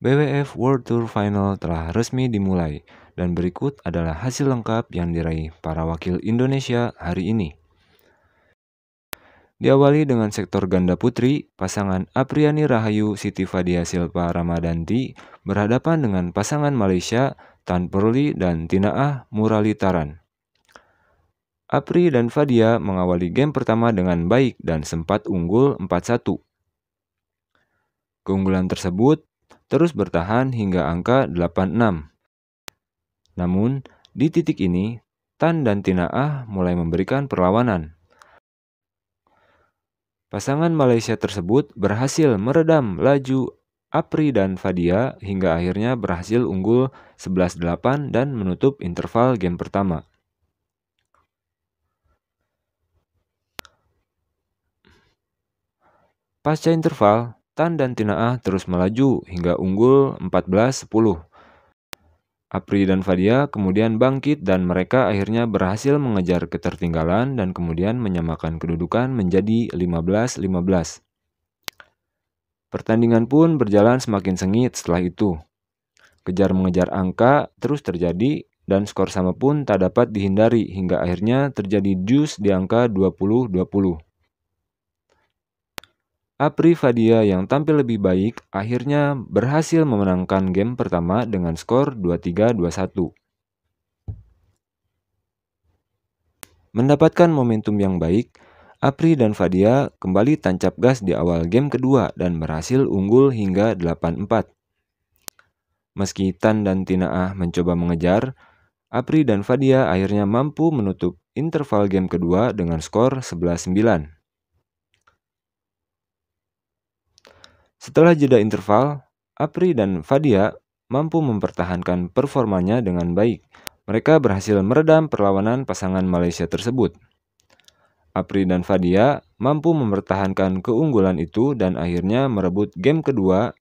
BWF World Tour Final telah resmi dimulai dan berikut adalah hasil lengkap yang diraih para wakil Indonesia hari ini. Diawali dengan sektor ganda putri, pasangan Apriani Rahayu Siti Fadia Silpa Ramadanti berhadapan dengan pasangan Malaysia Tan Perli dan Tinaah Muralitaran. Apri dan Fadia mengawali game pertama dengan baik dan sempat unggul 4-1. Keunggulan tersebut terus bertahan hingga angka 86. Namun, di titik ini, Tan dan Tinaah mulai memberikan perlawanan. Pasangan Malaysia tersebut berhasil meredam laju Apri dan Fadia hingga akhirnya berhasil unggul 11-8 dan menutup interval game pertama. Pasca interval, Tan dan Tinaah terus melaju hingga unggul 14-10. Apri dan Fadia kemudian bangkit dan mereka akhirnya berhasil mengejar ketertinggalan dan kemudian menyamakan kedudukan menjadi 15-15. Pertandingan pun berjalan semakin sengit setelah itu. Kejar-mengejar angka terus terjadi dan skor sama pun tak dapat dihindari hingga akhirnya terjadi jus di angka 20-20. Apri Fadia yang tampil lebih baik akhirnya berhasil memenangkan game pertama dengan skor 23-21. Mendapatkan momentum yang baik, Apri dan Fadia kembali tancap gas di awal game kedua dan berhasil unggul hingga 8-4. Meski Tan dan Tinaah mencoba mengejar, Apri dan Fadia akhirnya mampu menutup interval game kedua dengan skor 11-9. Setelah jeda interval, Apri dan Fadia mampu mempertahankan performanya dengan baik. Mereka berhasil meredam perlawanan pasangan Malaysia tersebut. Apri dan Fadia mampu mempertahankan keunggulan itu dan akhirnya merebut game kedua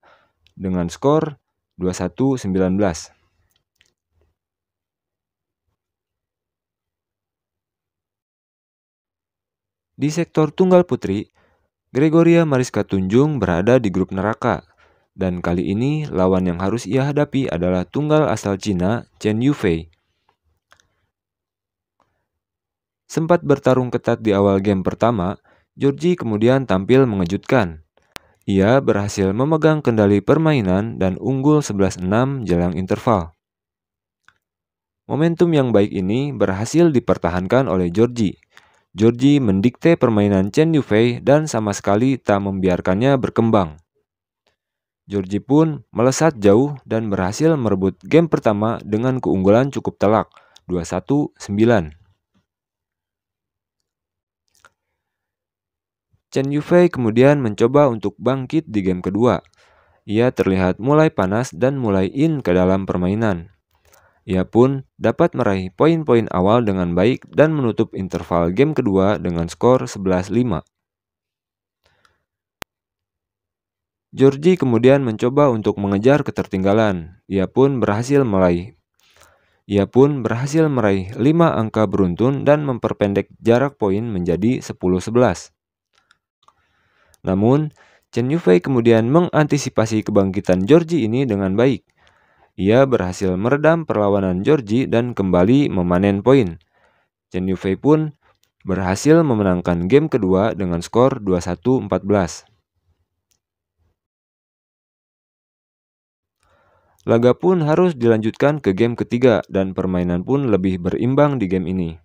dengan skor 21-19. Di sektor tunggal putri, Gregoria Mariska Tunjung berada di grup neraka, dan kali ini lawan yang harus ia hadapi adalah tunggal asal Cina Chen Yufei. Sempat bertarung ketat di awal game pertama, Georgie kemudian tampil mengejutkan. Ia berhasil memegang kendali permainan dan unggul 11-6 jelang interval. Momentum yang baik ini berhasil dipertahankan oleh Georgie Georgie mendikte permainan Chen Yufei dan sama sekali tak membiarkannya berkembang. Georgie pun melesat jauh dan berhasil merebut game pertama dengan keunggulan cukup telak 21-9. Chen Yufei kemudian mencoba untuk bangkit di game kedua. Ia terlihat mulai panas dan mulai in ke dalam permainan. Ia pun dapat meraih poin-poin awal dengan baik dan menutup interval game kedua dengan skor 11-5. Georgie kemudian mencoba untuk mengejar ketertinggalan. Ia pun berhasil meraih ia pun berhasil meraih 5 angka beruntun dan memperpendek jarak poin menjadi 10-11. Namun, Chen Yufei kemudian mengantisipasi kebangkitan Georgie ini dengan baik. Ia berhasil meredam perlawanan Georgie dan kembali memanen poin. Chen Yufei pun berhasil memenangkan game kedua dengan skor 21-14. Laga pun harus dilanjutkan ke game ketiga dan permainan pun lebih berimbang di game ini.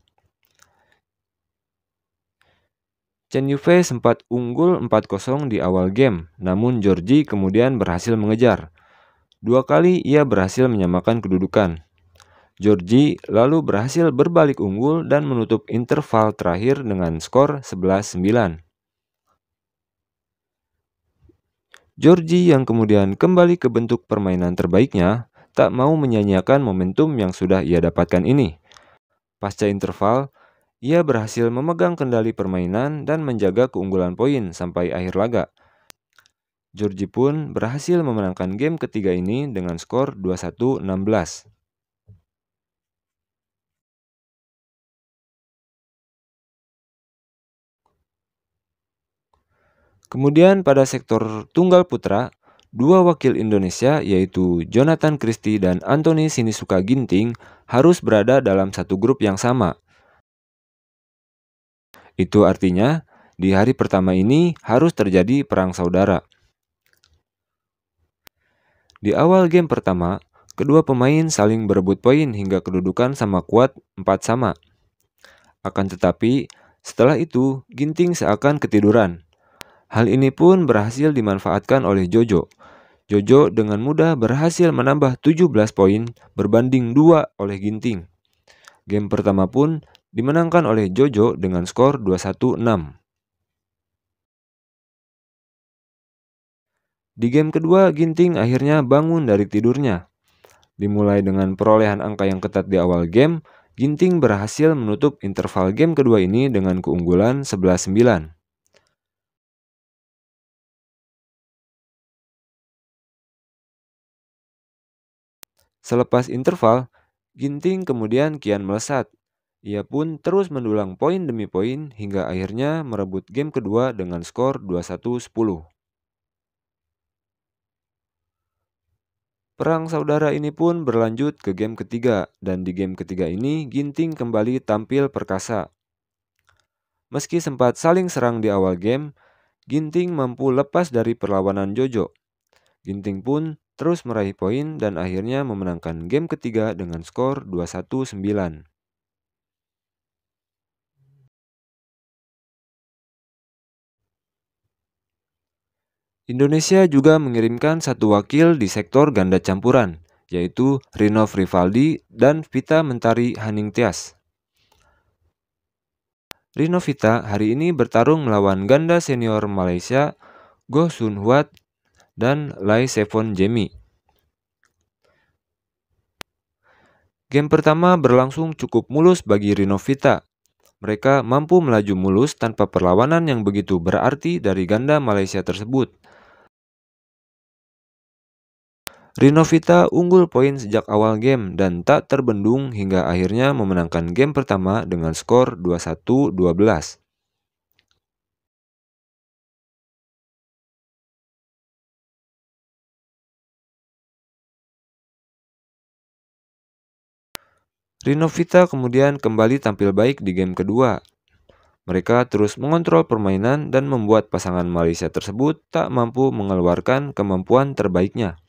Chen Yufei sempat unggul 4-0 di awal game, namun Georgie kemudian berhasil mengejar. Dua kali ia berhasil menyamakan kedudukan. Georgi lalu berhasil berbalik unggul dan menutup interval terakhir dengan skor 11-9. Georgi yang kemudian kembali ke bentuk permainan terbaiknya tak mau menyanyiakan momentum yang sudah ia dapatkan ini. Pasca interval, ia berhasil memegang kendali permainan dan menjaga keunggulan poin sampai akhir laga Georgie pun berhasil memenangkan game ketiga ini dengan skor 21-16. Kemudian pada sektor tunggal putra, dua wakil Indonesia yaitu Jonathan Christie dan Anthony Sinisuka Ginting harus berada dalam satu grup yang sama. Itu artinya, di hari pertama ini harus terjadi perang saudara. Di awal game pertama, kedua pemain saling berebut poin hingga kedudukan sama kuat 4 sama. Akan tetapi, setelah itu Ginting seakan ketiduran. Hal ini pun berhasil dimanfaatkan oleh Jojo. Jojo dengan mudah berhasil menambah 17 poin berbanding 2 oleh Ginting. Game pertama pun dimenangkan oleh Jojo dengan skor 21-6. Di game kedua, Ginting akhirnya bangun dari tidurnya. Dimulai dengan perolehan angka yang ketat di awal game, Ginting berhasil menutup interval game kedua ini dengan keunggulan 11-9. Selepas interval, Ginting kemudian kian melesat. Ia pun terus mendulang poin demi poin hingga akhirnya merebut game kedua dengan skor 21-10. Perang saudara ini pun berlanjut ke game ketiga, dan di game ketiga ini Ginting kembali tampil perkasa. Meski sempat saling serang di awal game, Ginting mampu lepas dari perlawanan Jojo. Ginting pun terus meraih poin dan akhirnya memenangkan game ketiga dengan skor 2-1-9. Indonesia juga mengirimkan satu wakil di sektor ganda campuran, yaitu Rino Rivaldi dan Vita Mentari Rino Vita hari ini bertarung melawan ganda senior Malaysia Goh Sun Huat dan Lai Sevon Jemi. Game pertama berlangsung cukup mulus bagi Rino Vita. Mereka mampu melaju mulus tanpa perlawanan yang begitu berarti dari ganda Malaysia tersebut. Rinovita unggul poin sejak awal game dan tak terbendung hingga akhirnya memenangkan game pertama dengan skor 21-12. Rinovita kemudian kembali tampil baik di game kedua. Mereka terus mengontrol permainan dan membuat pasangan Malaysia tersebut tak mampu mengeluarkan kemampuan terbaiknya.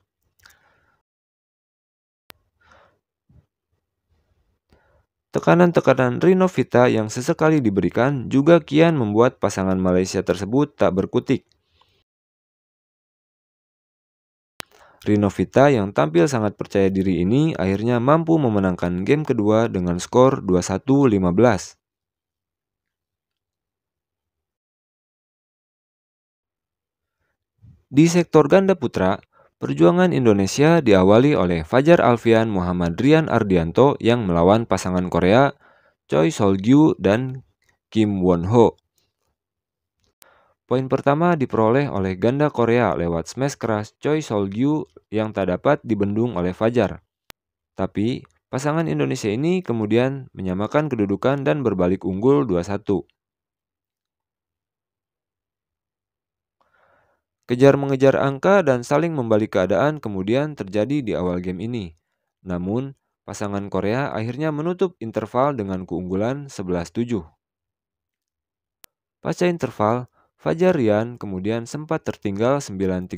Tekanan-tekanan Rinovita yang sesekali diberikan juga kian membuat pasangan Malaysia tersebut tak berkutik. Rinovita yang tampil sangat percaya diri ini akhirnya mampu memenangkan game kedua dengan skor 21-15. Di sektor ganda putra, Perjuangan Indonesia diawali oleh Fajar Alfian Muhammad Rian Ardianto yang melawan pasangan Korea Choi Solgyu dan Kim Won Ho. Poin pertama diperoleh oleh ganda Korea lewat smash keras Choi Solgyu yang tak dapat dibendung oleh Fajar. Tapi, pasangan Indonesia ini kemudian menyamakan kedudukan dan berbalik unggul 2-1. Kejar mengejar angka dan saling membalik keadaan kemudian terjadi di awal game ini. Namun, pasangan Korea akhirnya menutup interval dengan keunggulan 11-7. Pasca interval, Fajar Rian kemudian sempat tertinggal 9-13.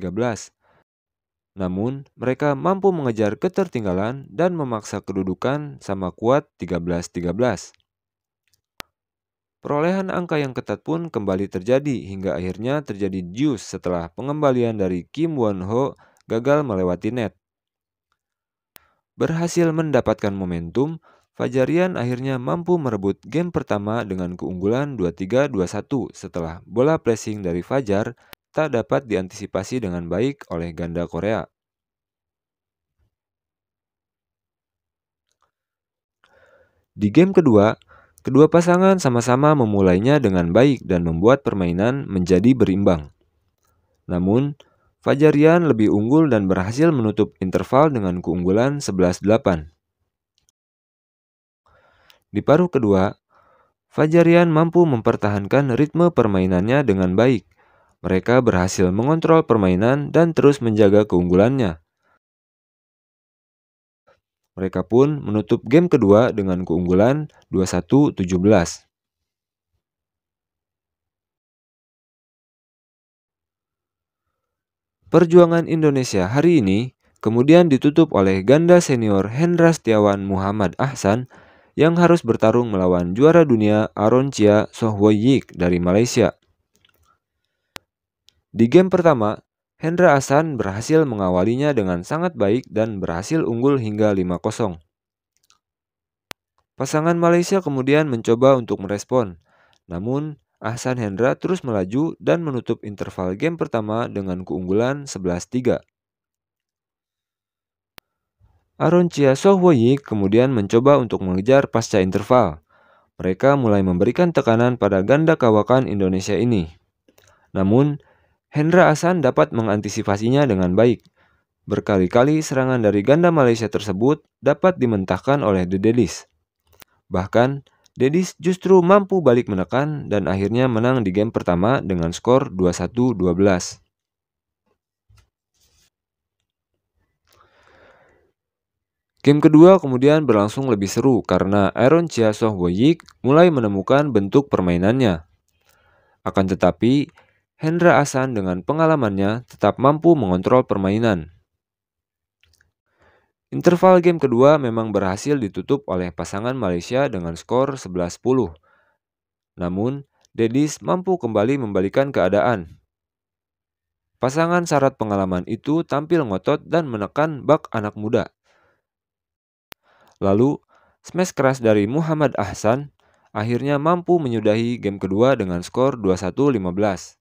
Namun, mereka mampu mengejar ketertinggalan dan memaksa kedudukan sama kuat 13-13. Perolehan angka yang ketat pun kembali terjadi hingga akhirnya terjadi jus setelah pengembalian dari Kim Won Ho gagal melewati net. Berhasil mendapatkan momentum, Fajarian akhirnya mampu merebut game pertama dengan keunggulan 23-21 setelah bola pressing dari Fajar tak dapat diantisipasi dengan baik oleh ganda Korea. Di game kedua, Kedua pasangan sama-sama memulainya dengan baik dan membuat permainan menjadi berimbang. Namun, Fajarian lebih unggul dan berhasil menutup interval dengan keunggulan 11-8. Di paruh kedua, Fajarian mampu mempertahankan ritme permainannya dengan baik. Mereka berhasil mengontrol permainan dan terus menjaga keunggulannya. Mereka pun menutup game kedua dengan keunggulan 21-17. Perjuangan Indonesia hari ini kemudian ditutup oleh ganda senior Hendra Setiawan Muhammad Ahsan yang harus bertarung melawan juara dunia Aron Chia Sohwayik dari Malaysia. Di game pertama, Hendra Ahsan berhasil mengawalinya dengan sangat baik dan berhasil unggul hingga 5-0. Pasangan Malaysia kemudian mencoba untuk merespon, namun Ahsan Hendra terus melaju dan menutup interval game pertama dengan keunggulan 11-3. Aaron Chia Sohwoyi kemudian mencoba untuk mengejar pasca interval. Mereka mulai memberikan tekanan pada ganda kawakan Indonesia ini. Namun, Hendra Ahsan dapat mengantisipasinya dengan baik. Berkali-kali serangan dari ganda Malaysia tersebut dapat dimentahkan oleh The Dedis. Bahkan, Dedis justru mampu balik menekan dan akhirnya menang di game pertama dengan skor 21-12. Game kedua kemudian berlangsung lebih seru karena Aaron Chia Soh Woyik mulai menemukan bentuk permainannya. Akan tetapi, Hendra Asan dengan pengalamannya tetap mampu mengontrol permainan. Interval game kedua memang berhasil ditutup oleh pasangan Malaysia dengan skor 11-10. Namun, Dedis mampu kembali membalikan keadaan. Pasangan syarat pengalaman itu tampil ngotot dan menekan bak anak muda. Lalu, smash keras dari Muhammad Ahsan akhirnya mampu menyudahi game kedua dengan skor 21-15.